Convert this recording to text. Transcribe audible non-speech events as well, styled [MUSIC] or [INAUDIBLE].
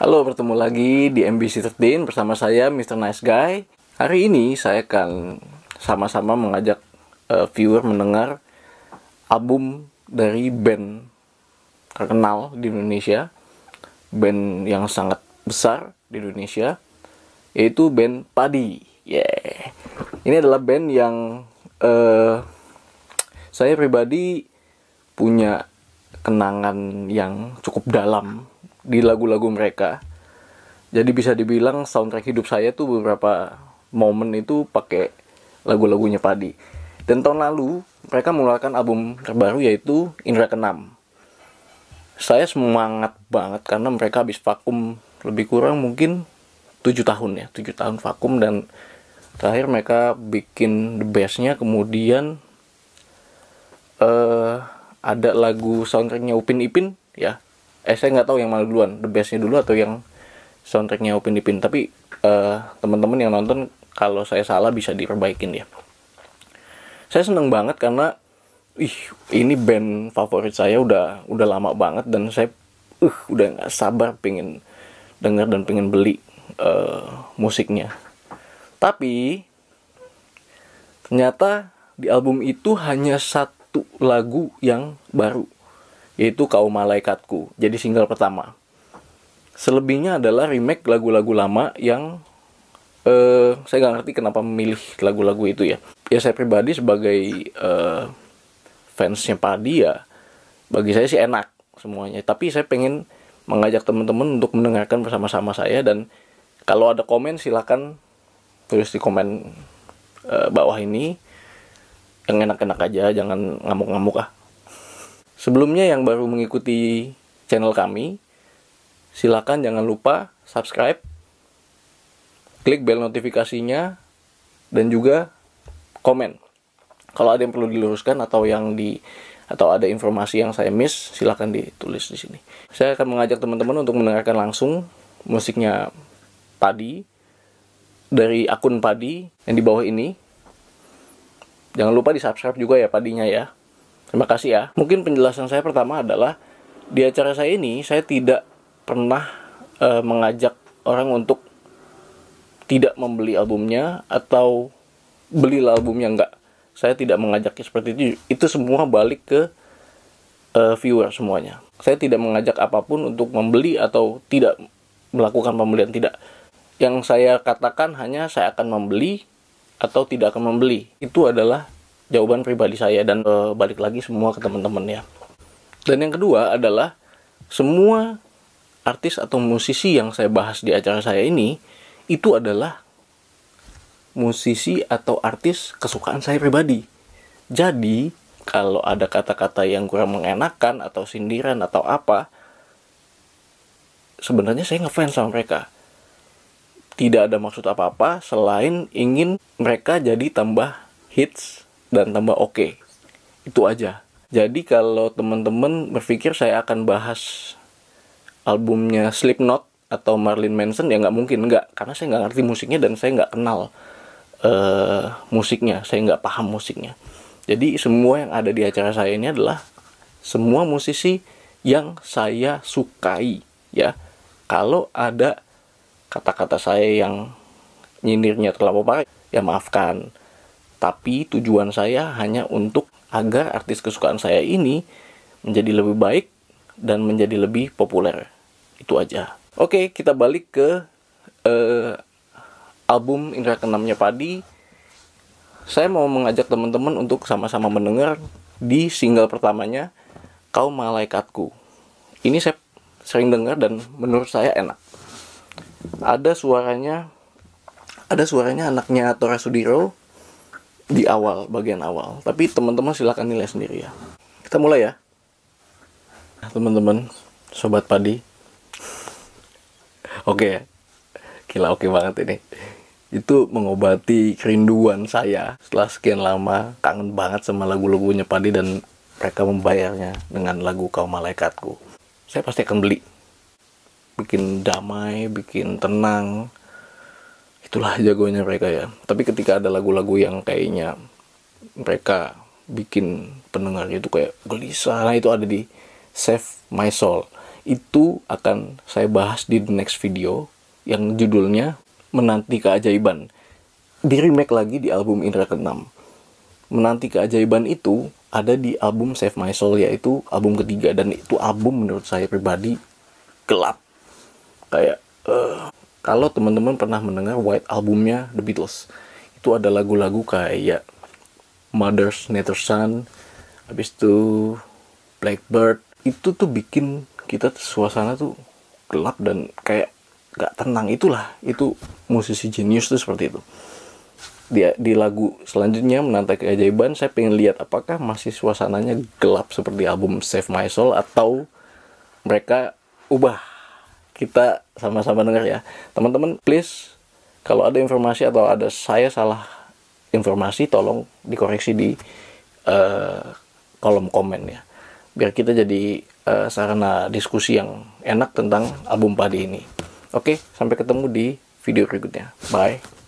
Halo, bertemu lagi di MBC 13 bersama saya Mr. Nice Guy. Hari ini saya akan sama-sama mengajak uh, viewer mendengar album dari band terkenal di Indonesia, band yang sangat besar di Indonesia, yaitu band Padi. Yeah. Ini adalah band yang uh, saya pribadi punya kenangan yang cukup dalam di lagu-lagu mereka jadi bisa dibilang soundtrack hidup saya tuh beberapa momen itu pakai lagu-lagunya Padi dan tahun lalu mereka mengeluarkan album terbaru yaitu Indra Kenam saya semangat banget karena mereka habis vakum lebih kurang mungkin 7 tahun ya 7 tahun vakum dan terakhir mereka bikin the bestnya kemudian uh, ada lagu soundtracknya Upin Ipin ya eh saya nggak tahu yang mana duluan the bestnya dulu atau yang soundtracknya Upin Ipin tapi uh, teman-teman yang nonton kalau saya salah bisa diperbaikin ya saya seneng banget karena ih ini band favorit saya udah udah lama banget dan saya uh udah nggak sabar pingin denger dan pingin beli uh, musiknya tapi ternyata di album itu hanya satu lagu yang baru yaitu Kaum Malaikatku. Jadi single pertama. Selebihnya adalah remake lagu-lagu lama yang uh, saya nggak ngerti kenapa memilih lagu-lagu itu ya. Ya saya pribadi sebagai uh, fansnya Padi ya, bagi saya sih enak semuanya. Tapi saya pengen mengajak teman-teman untuk mendengarkan bersama-sama saya dan kalau ada komen silahkan tulis di komen uh, bawah ini yang enak-enak aja jangan ngamuk-ngamuk ah Sebelumnya yang baru mengikuti channel kami, silakan jangan lupa subscribe, klik bell notifikasinya, dan juga komen. Kalau ada yang perlu diluruskan atau yang di atau ada informasi yang saya miss, silakan ditulis di sini. Saya akan mengajak teman-teman untuk mendengarkan langsung musiknya Padi dari akun Padi yang di bawah ini. Jangan lupa di subscribe juga ya padinya ya. Terima kasih ya. Mungkin penjelasan saya pertama adalah di acara saya ini saya tidak pernah e, mengajak orang untuk tidak membeli albumnya atau belilah albumnya enggak. Saya tidak mengajaknya seperti itu. Itu semua balik ke e, viewer semuanya. Saya tidak mengajak apapun untuk membeli atau tidak melakukan pembelian tidak. Yang saya katakan hanya saya akan membeli atau tidak akan membeli. Itu adalah jawaban pribadi saya dan uh, balik lagi semua ke teman-teman ya. Dan yang kedua adalah semua artis atau musisi yang saya bahas di acara saya ini itu adalah musisi atau artis kesukaan saya pribadi. Jadi, kalau ada kata-kata yang kurang mengenakan atau sindiran atau apa, sebenarnya saya ngefans sama mereka. Tidak ada maksud apa-apa selain ingin mereka jadi tambah hits dan tambah oke. Okay. Itu aja. Jadi kalau teman-teman berpikir saya akan bahas albumnya Slipknot atau Marilyn Manson ya nggak mungkin nggak karena saya nggak ngerti musiknya dan saya nggak kenal uh, musiknya saya nggak paham musiknya jadi semua yang ada di acara saya ini adalah semua musisi yang saya sukai ya kalau ada kata-kata saya yang nyinyirnya terlalu parah ya maafkan tapi tujuan saya hanya untuk agar artis kesukaan saya ini menjadi lebih baik dan menjadi lebih populer. Itu aja. Oke, kita balik ke uh, album Indra Kenamnya Padi. Saya mau mengajak teman-teman untuk sama-sama mendengar di single pertamanya Kau Malaikatku. Ini saya sering dengar dan menurut saya enak. Ada suaranya ada suaranya anaknya Tora Sudiro di awal bagian awal tapi teman-teman silahkan nilai sendiri ya kita mulai ya teman-teman sobat padi [LAUGHS] oke okay, ya. oke okay banget ini itu mengobati kerinduan saya setelah sekian lama kangen banget sama lagu-lagunya padi dan mereka membayarnya dengan lagu kau malaikatku saya pasti akan beli bikin damai bikin tenang itulah jagonya mereka ya tapi ketika ada lagu-lagu yang kayaknya mereka bikin pendengarnya itu kayak gelisah nah itu ada di Save My Soul itu akan saya bahas di the next video yang judulnya Menanti Keajaiban di remake lagi di album Indra ke-6 Menanti Keajaiban itu ada di album Save My Soul yaitu album ketiga dan itu album menurut saya pribadi gelap kayak uh, kalau teman-teman pernah mendengar White Albumnya The Beatles, itu ada lagu-lagu kayak Mother's Nether Sun, habis itu Blackbird, itu tuh bikin kita suasana tuh gelap dan kayak gak tenang itulah itu musisi jenius tuh seperti itu dia di lagu selanjutnya menantai keajaiban saya pengen lihat apakah masih suasananya gelap seperti album Save My Soul atau mereka ubah kita sama-sama dengar ya. Teman-teman, please kalau ada informasi atau ada saya salah informasi, tolong dikoreksi di uh, kolom komen ya. Biar kita jadi uh, sarana diskusi yang enak tentang album padi ini. Oke, sampai ketemu di video berikutnya. Bye.